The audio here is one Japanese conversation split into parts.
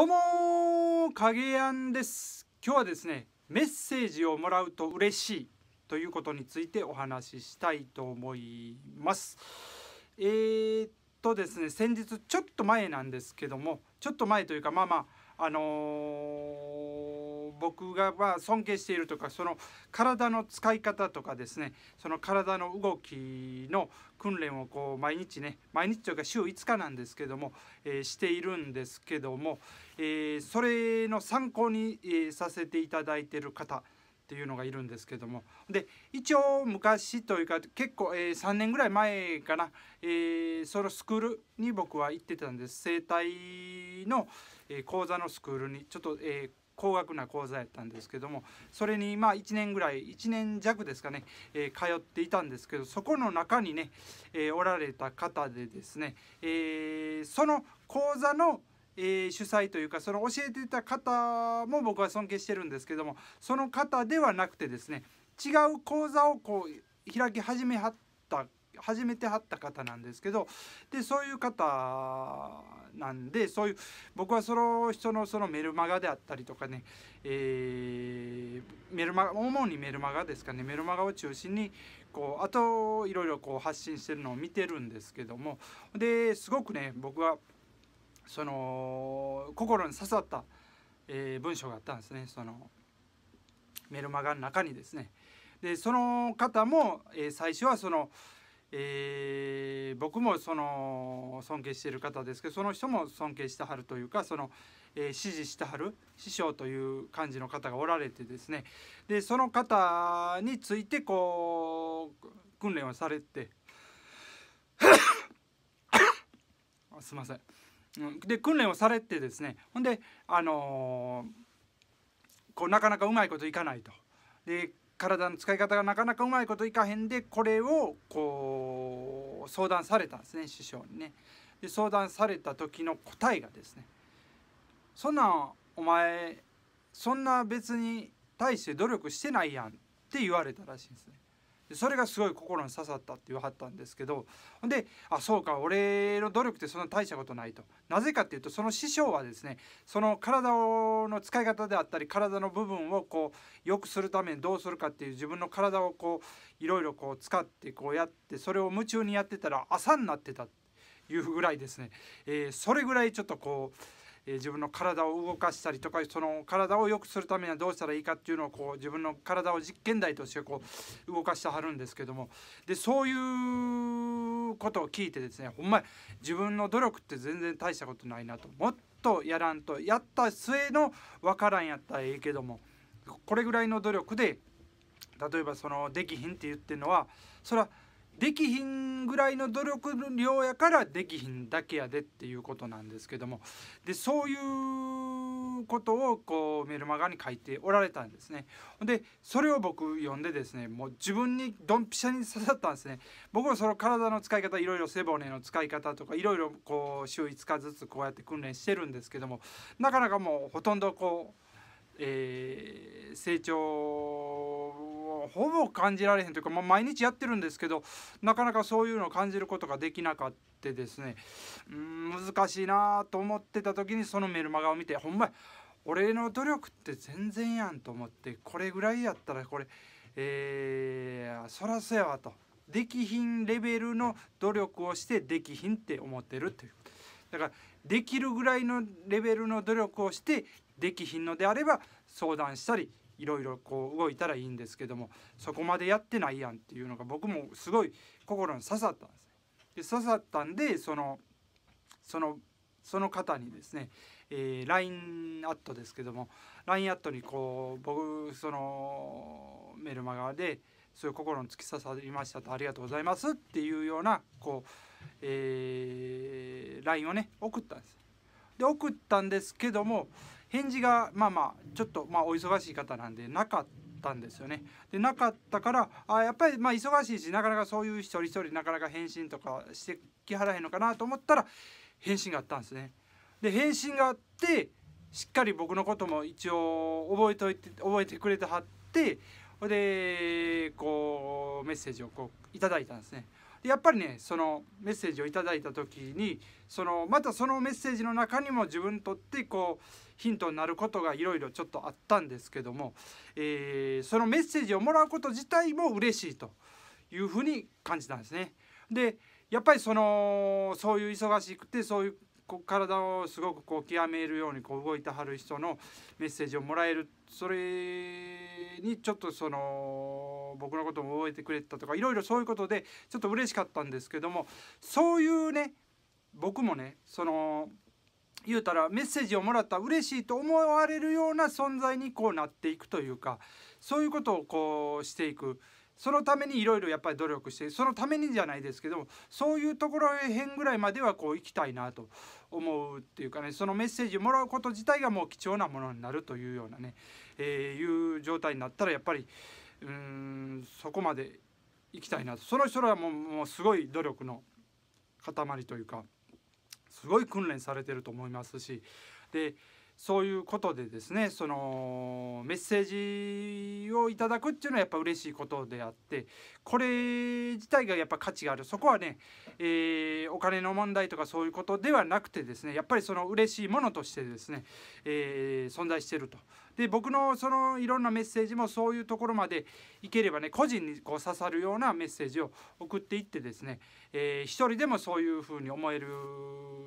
どうも影やんです今日はですねメッセージをもらうと嬉しいということについてお話ししたいと思いますえー、っとですね先日ちょっと前なんですけどもちょっと前というかまあまああのー僕が尊敬しているとかその体の使い方とかですねその体の動きの訓練をこう毎日ね毎日というか週5日なんですけども、えー、しているんですけども、えー、それの参考に、えー、させていただいている方っていうのがいるんですけどもで一応昔というか結構、えー、3年ぐらい前かな、えー、そのスクールに僕は行ってたんです生態の、え講座のスクールにちょっと、え高額な講座やったんですけどもそれにまあ1年ぐらい1年弱ですかね、えー、通っていたんですけどそこの中にね、えー、おられた方でですね、えー、その講座のえ主催というかその教えていた方も僕は尊敬してるんですけどもその方ではなくてですね違う講座をこう開き始めはった始めてはった方なんですけどでそういう方なんでそういう僕はその人のそのメルマガであったりとかね、えー、メルマガ主にメルマガですかねメルマガを中心にこうあといろいろこう発信してるのを見てるんですけどもですごくね僕はその心に刺さった、えー、文章があったんですねそのメルマガの中にですね。でその方も、えー、最初はその「えー、僕もその尊敬している方ですけどその人も尊敬してはるというかその、えー、支持してはる師匠という感じの方がおられてですねでその方についてこう訓練をされて すいません。で訓練をされてですねほんであのー、こうなかなかうまいこといかないと。で体の使い方がなかなかうまいこといかへんでこれをこう相談されたんですね師匠にね。で相談された時の答えがですね「そんなんお前そんな別に対して努力してないやん」って言われたらしいんですね。それがすごい心に刺さったって言わはったんですけどほんであそうか俺の努力ってそんな大したことないとなぜかっていうとその師匠はですねその体の使い方であったり体の部分をこう良くするためにどうするかっていう自分の体をこういろいろこう使ってこうやってそれを夢中にやってたら朝になってたっていうぐらいですね、えー、それぐらいちょっとこうえー、自分の体を動かしたりとかその体を良くするためにはどうしたらいいかっていうのをこう自分の体を実験台としてこう動かしてはるんですけどもでそういうことを聞いてですねほんま自分の努力って全然大したことないなともっとやらんとやった末の分からんやったらええけどもこれぐらいの努力で例えばそのできひんって言ってるのはそれはできひんぐらいの努力量やからできひんだけやでっていうことなんですけどもでそういうことをこうメルマガに書いておられたんですねでそれを僕読んでですねもう自分にドンピシャに刺さったんですね僕もその体の使い方いろいろ背骨の使い方とかいろいろこう週5日ずつこうやって訓練してるんですけどもなかなかもうほとんどこう、えー、成長ほぼ感じられへんというか、まあ、毎日やってるんですけどなかなかそういうのを感じることができなかったですねん難しいなと思ってた時にそのメルマガを見てほんまや俺の努力って全然やんと思ってこれぐらいやったらこれえー、そらそやわとできひんレベルの努力をしてできひんって思ってるっていうだからできるぐらいのレベルの努力をしてできひんのであれば相談したりいろいろこう動いたらいいんですけどもそこまでやってないやんっていうのが僕もすごい心に刺さったんですで刺さったんでそのそのその方にですね、えー、LINE アットですけども LINE アットにこう僕そのメルマガでそういう心に突き刺さりましたとありがとうございますっていうようなこう、えー、LINE をね送ったんです。で送ったんですけども返事がまあまあちょっとまあお忙しい方なんでなかったんですよねでなかったからあやっぱりまあ忙しいしなかなかそういう一人一人なかなか返信とかしてきはらへんのかなと思ったら返信があったんですね。で返信があってしっかり僕のことも一応覚えておいて覚えてくれてはってそれでこうメッセージをこういただいたんですね。でやっぱりねそのメッセージをいただいた時にそのまたそのメッセージの中にも自分にとってこうヒントになることがいろいろちょっとあったんですけども、えー、そのメッセージをもらうこと自体も嬉しいというふうに感じたんですね。でやっぱりそのそういう忙しくてそういうこ体をすごくこう極めるようにこう動いてはる人のメッセージをもらえるそれにちょっとその僕のことも覚えてくれたとかいろいろそういうことでちょっと嬉しかったんですけどもそういうね僕もねその言うたらメッセージをもらった嬉しいと思われるような存在にこうなっていくというかそういうことをこうしていく。そのためにいろいろやっぱり努力してそのためにじゃないですけどもそういうところへんぐらいまではこう行きたいなと思うっていうかねそのメッセージをもらうこと自体がもう貴重なものになるというようなね、えー、いう状態になったらやっぱりうんそこまで行きたいなとその人らはもうもうすごい努力の塊というかすごい訓練されてると思いますしでそういうことでですねそのメッセージをいただくっていうのはやっぱ嬉しいことであってこれ自体がやっぱ価値があるそこはね、えー、お金の問題とかそういうことではなくてですねやっぱりその嬉しいものとしてですね、えー、存在してると。で僕のそのいろんなメッセージもそういうところまでいければね個人にこう刺さるようなメッセージを送っていってですね、えー、一人でもそういうふうに思える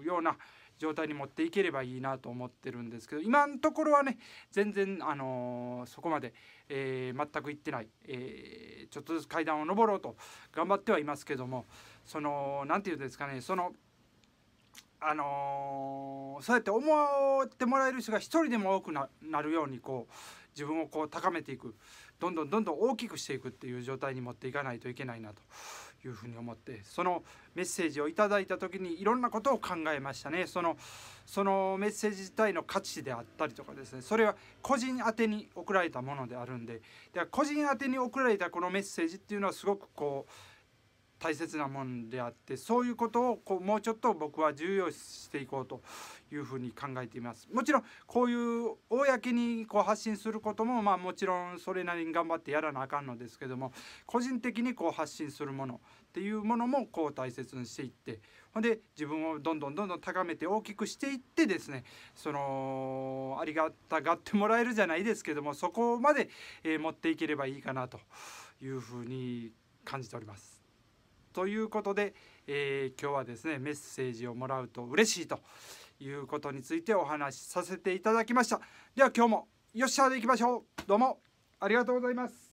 ような状態に持っていければいいなと思ってるんですけど今のところはね全然、あのそこまで、えー、全くいってない、えー、ちょっとずつ階段を上ろうと頑張ってはいますけどもその何て言うんですかねそのあのそうやって思ってもらえる人が一人でも多くなるようにこう自分をこう高めていくどんどんどんどん大きくしていくっていう状態に持っていかないといけないなというふうに思ってそのメッセージをいただいた時にいろんなことを考えましたねそのそのメッセージ自体の価値であったりとかですねそれは個人宛に送られたものであるんでで個人宛に送られたこのメッセージっていうのはすごくこう大切なものであってそういうことをこうもうちょっと僕は重要視していこうというふうに考えています。もちろんこういう公にこう発信することも、まあ、もちろんそれなりに頑張ってやらなあかんのですけども個人的にこう発信するものっていうものもこう大切にしていってほんで自分をどんどんどんどん高めて大きくしていってですねそのありがたがってもらえるじゃないですけどもそこまで、えー、持っていければいいかなというふうに感じております。ということで、えー、今日はですねメッセージをもらうと嬉しいということについてお話しさせていただきましたでは今日もよっしゃでいきましょうどうもありがとうございます